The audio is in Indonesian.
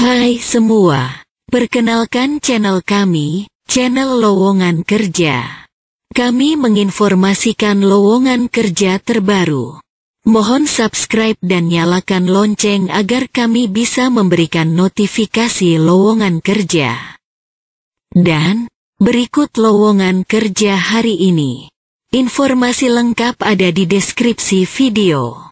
Hai semua, perkenalkan channel kami, channel Lowongan Kerja. Kami menginformasikan lowongan kerja terbaru. Mohon subscribe dan nyalakan lonceng agar kami bisa memberikan notifikasi lowongan kerja. Dan, berikut lowongan kerja hari ini. Informasi lengkap ada di deskripsi video.